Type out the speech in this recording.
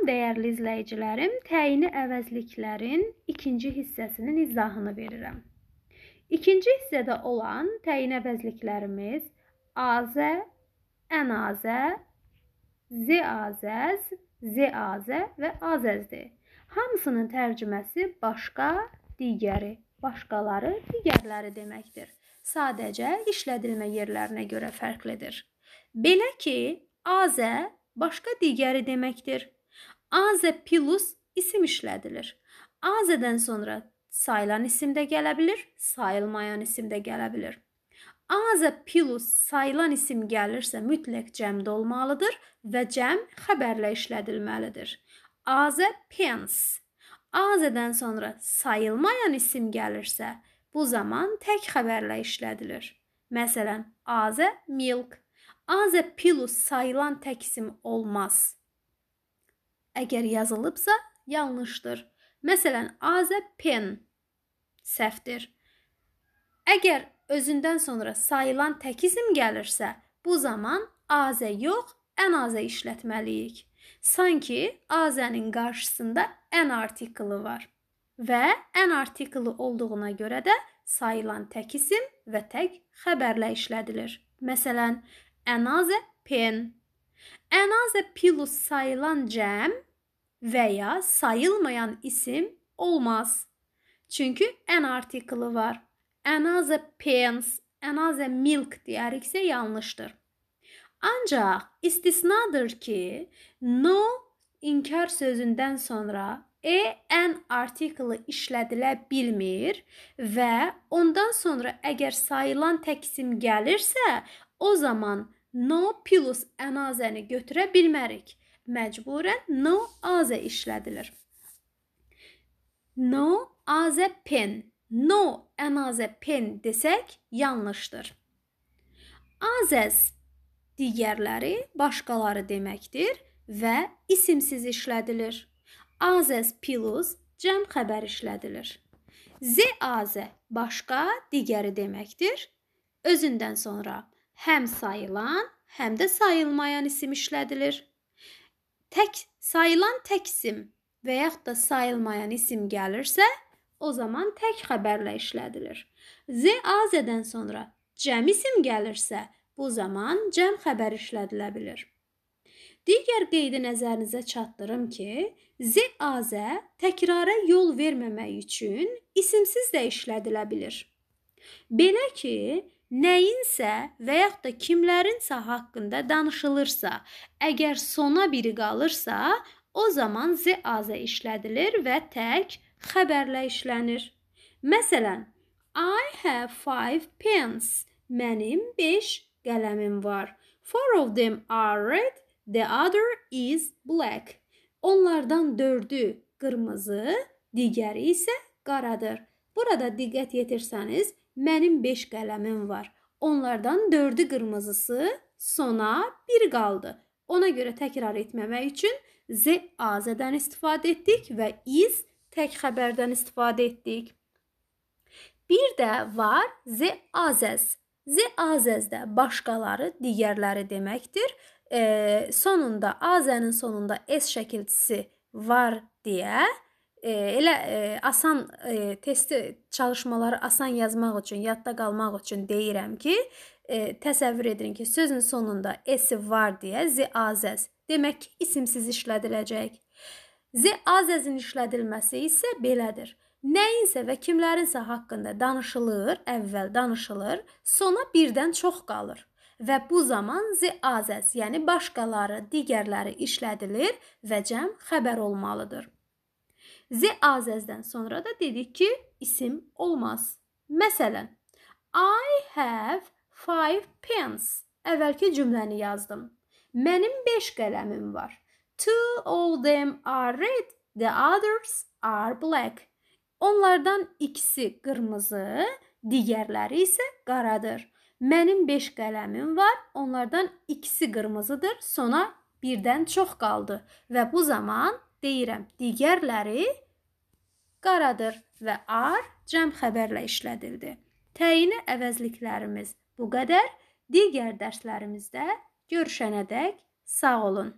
Salam dəyərli izləyicilərim, təyini əvəzliklərin ikinci hissəsinin izahını verirəm. İkinci hissədə olan təyin əvəzliklərimiz azə, ənazə, ziazəz, ziazə və azəzdir. Hamısının tərcüməsi başqa, digəri, başqaları, digərləri deməkdir. Sadəcə işlədilmə yerlərinə görə fərqlidir. Belə ki, azə başqa digəri deməkdir. Azə e plus isim işlədilir. Azədən sonra sayılan isim də gələ bilər, sayılmayan isim də gələ bilər. Azə e plus sayılan isim gəlirsə mütləq cəmdə olmalıdır və cəm xəbərlə işlədilməlidir. Azə e pence. Azədən sonra sayılmayan isim gəlirsə, bu zaman tək xəbərlə işlədilir. Məsələn, azə milk. Azə plus sayılan tək isim olmaz əgər yazılıbsa, yanlışdır. Məsələn, azə pen səhvdir. Əgər özündən sonra sayılan tək ism gəlirsə, bu zaman azə yox, ən azə işlətməliyik. Sanki azənin qarşısında ən artiklı var və ən artiklı olduğuna görə də sayılan tək isim və tək xəbərlə işlədilir. Məsələn, ənazə pen Ənazə pilus sayılan cəm və ya sayılmayan isim olmaz. Çünki ən artikli var. Ənazə pens, ənazə milk deyəriksə yanlışdır. Ancaq istisnadır ki, no inkar sözündən sonra e en artikli işlədilə bilmir və ondan sonra əgər sayılan təksim gəlirsə, o zaman no plus ənazəni götürə bilmərik. Məcburən no azə işlədilir. No azə pen. No ənazə pen desək yanlışdır. Azəz digərləri, başqaları deməkdir və isimsiz işlədilir. Azəz plus cəm xəbər işlədilir. Z azə başqa, digəri deməkdir. Özündən sonra həm sayılan, həm də sayılmayan isim işlədilir. Tək sayılan tək isim və yaxud da sayılmayan isim gəlirsə, o zaman tək xəbərlə işlədilir. Z az-dən sonra cəm isim gəlirsə, bu zaman cəm xəbər işlədilə bilər. Digər qeydi nəzərinizə çatdırım ki, z azə təkrara yol verməmək üçün isimsiz də işlədilə bilər. Belə ki, nəyinsə və yaxud da kimlərinsə haqqında danışılırsa, əgər sona biri qalırsa, o zaman z azə işlədilir və tək xəbərlə işlənir. Məsələn, I have 5 pens. Mənim 5 qələmim var. Four of them are red, the other is black. Onlardan 4-ü qırmızı, digəri isə qaradır. Burada diqqət yetirsəniz, Mənim 5 qələmim var. Onlardan 4-ü qırmızısı, sona 1 qaldı. Ona görə təkrar etməmək üçün z az-dan istifadə etdik və is tək xəbərdən istifadə etdik. Bir də var z azəz. Z azəz də başqaları, digərləri deməkdir. E, sonunda azənin sonunda s şəkilçisi var deyə elə e, asan e, testi çalışmaları asan yazmaq üçün, yadda qalmaq üçün deyirəm ki, e, təsəvvür edin ki, sözün sonunda s var deyə z azəz. Demək ki, isimsiz işlədiləcək. Z azəzin işlədilməsi isə belədir. Nəyinsə və kimlərinsə haqqında danışılır, əvvəl danışılır, sona birdən çox qalır və bu zaman zi azəs, yəni başqaları, digərləri işlədilir və cəm xəbər olmalıdır. Z azəzdən sonra da dedik ki, isim olmaz. Məsələn, I have five pens. Əvvəlki cümləni yazdım. Mənim 5 qələmim var. Two of them are red, the others are black. Onlardan ikisi qırmızı, digərləri isə qaradır. Mənim 5 qələmim var. Onlardan ikisi qırmızıdır. Sona birdən çox qaldı və bu zaman deyirəm, digərləri qaradır və ar cəm xəbərlə işlədildi. Təyini əvəzliklərimiz bu qədər. Digər dərslərimizdə görüşənədək sağ olun.